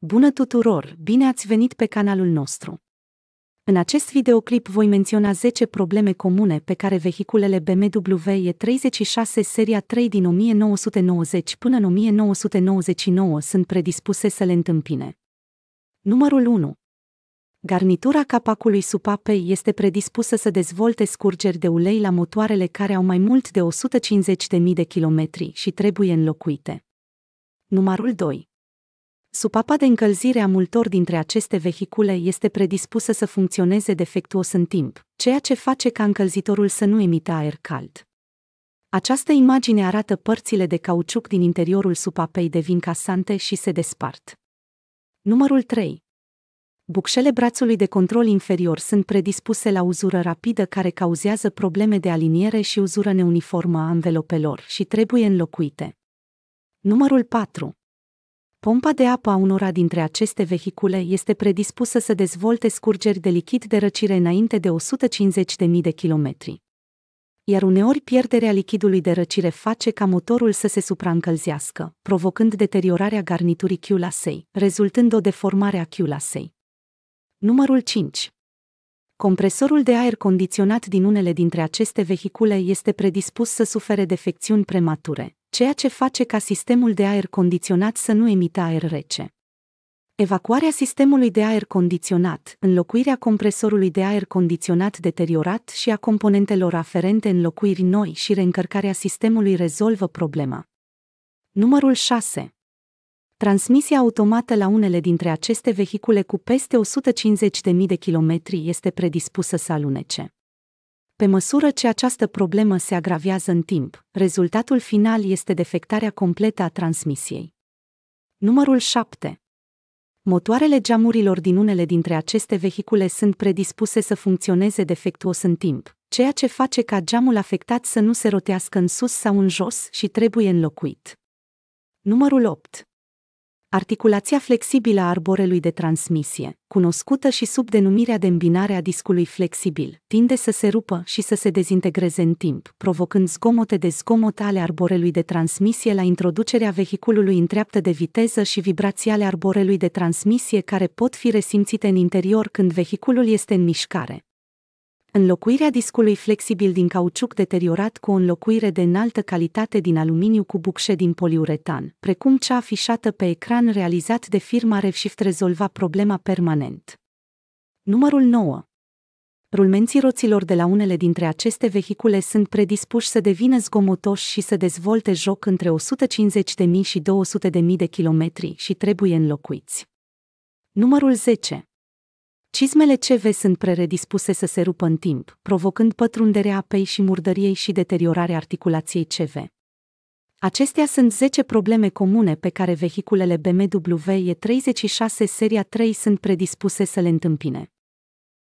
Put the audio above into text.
Bună tuturor, bine ați venit pe canalul nostru! În acest videoclip voi menționa 10 probleme comune pe care vehiculele BMW E36 seria 3 din 1990 până în 1999 sunt predispuse să le întâmpine. Numărul 1. Garnitura capacului supapei este predispusă să dezvolte scurgeri de ulei la motoarele care au mai mult de 150.000 de kilometri și trebuie înlocuite. Numărul 2 Supapa de încălzire a multor dintre aceste vehicule este predispusă să funcționeze defectuos în timp, ceea ce face ca încălzitorul să nu emită aer cald. Această imagine arată părțile de cauciuc din interiorul supapei devin casante și se despart. Numărul 3. Bucșele brațului de control inferior sunt predispuse la uzură rapidă care cauzează probleme de aliniere și uzură neuniformă a învelopelor și trebuie înlocuite. Numărul 4. Pompa de apă a unora dintre aceste vehicule este predispusă să dezvolte scurgeri de lichid de răcire înainte de 150.000 de kilometri. Iar uneori pierderea lichidului de răcire face ca motorul să se supraîncălzească, provocând deteriorarea garniturii chiulasei, rezultând o deformare a chiulasei. Numărul 5. Compresorul de aer condiționat din unele dintre aceste vehicule este predispus să sufere defecțiuni premature, ceea ce face ca sistemul de aer condiționat să nu emită aer rece. Evacuarea sistemului de aer condiționat, înlocuirea compresorului de aer condiționat deteriorat și a componentelor aferente înlocuiri noi și reîncărcarea sistemului rezolvă problema. Numărul 6. Transmisia automată la unele dintre aceste vehicule cu peste 150.000 de kilometri este predispusă să alunece. Pe măsură ce această problemă se agravează în timp, rezultatul final este defectarea completă a transmisiei. Numărul 7. Motoarele geamurilor din unele dintre aceste vehicule sunt predispuse să funcționeze defectuos în timp, ceea ce face ca geamul afectat să nu se rotească în sus sau în jos și trebuie înlocuit. Numărul 8. Articulația flexibilă a arborelui de transmisie, cunoscută și sub denumirea de îmbinare a discului flexibil, tinde să se rupă și să se dezintegreze în timp, provocând zgomote de zgomot ale arborelui de transmisie la introducerea vehiculului în treaptă de viteză și vibrații ale arborelui de transmisie care pot fi resimțite în interior când vehiculul este în mișcare, Înlocuirea discului flexibil din cauciuc deteriorat cu o înlocuire de înaltă calitate din aluminiu cu bucșe din poliuretan, precum cea afișată pe ecran realizat de firma RevShift rezolva problema permanent. Numărul 9. Rulmenții roților de la unele dintre aceste vehicule sunt predispuși să devină zgomotoși și să dezvolte joc între 150.000 și 200.000 de kilometri și trebuie înlocuiți. Numărul 10. Cizmele CV sunt preredispuse să se rupă în timp, provocând pătrunderea apei și murdăriei și deteriorarea articulației CV. Acestea sunt 10 probleme comune pe care vehiculele BMW E36 seria 3 sunt predispuse să le întâmpine.